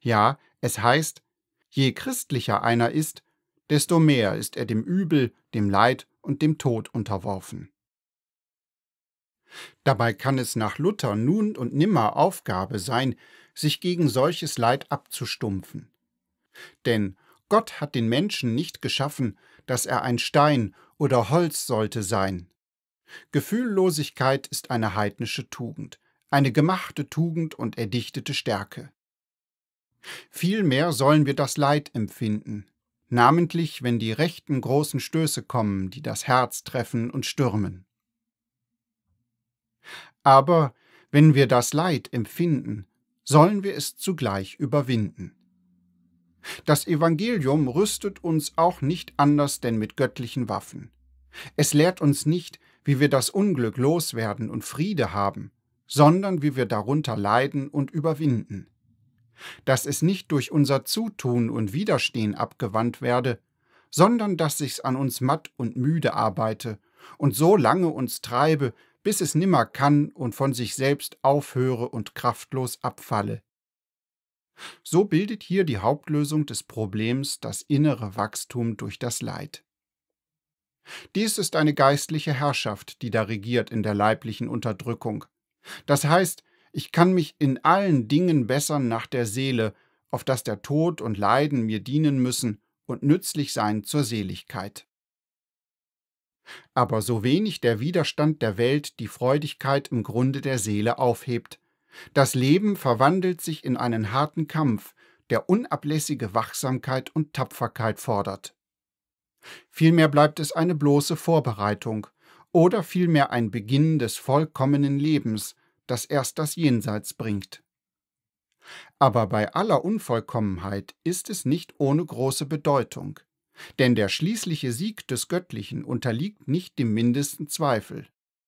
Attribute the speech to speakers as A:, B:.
A: Ja, es heißt, je christlicher einer ist, desto mehr ist er dem Übel, dem Leid und dem Tod unterworfen. Dabei kann es nach Luther nun und nimmer Aufgabe sein, sich gegen solches Leid abzustumpfen. Denn Gott hat den Menschen nicht geschaffen, dass er ein Stein oder Holz sollte sein. Gefühllosigkeit ist eine heidnische Tugend, eine gemachte Tugend und erdichtete Stärke. Vielmehr sollen wir das Leid empfinden, namentlich wenn die rechten großen Stöße kommen, die das Herz treffen und stürmen. Aber wenn wir das Leid empfinden, sollen wir es zugleich überwinden. Das Evangelium rüstet uns auch nicht anders denn mit göttlichen Waffen. Es lehrt uns nicht, wie wir das Unglück loswerden und Friede haben, sondern wie wir darunter leiden und überwinden dass es nicht durch unser Zutun und Widerstehen abgewandt werde, sondern dass sich's an uns matt und müde arbeite und so lange uns treibe, bis es nimmer kann und von sich selbst aufhöre und kraftlos abfalle. So bildet hier die Hauptlösung des Problems das innere Wachstum durch das Leid. Dies ist eine geistliche Herrschaft, die da regiert in der leiblichen Unterdrückung. Das heißt, ich kann mich in allen Dingen bessern nach der Seele, auf dass der Tod und Leiden mir dienen müssen und nützlich sein zur Seligkeit. Aber so wenig der Widerstand der Welt die Freudigkeit im Grunde der Seele aufhebt. Das Leben verwandelt sich in einen harten Kampf, der unablässige Wachsamkeit und Tapferkeit fordert. Vielmehr bleibt es eine bloße Vorbereitung oder vielmehr ein Beginn des vollkommenen Lebens, das erst das Jenseits bringt. Aber bei aller Unvollkommenheit ist es nicht ohne große Bedeutung, denn der schließliche Sieg des Göttlichen unterliegt nicht dem mindesten Zweifel.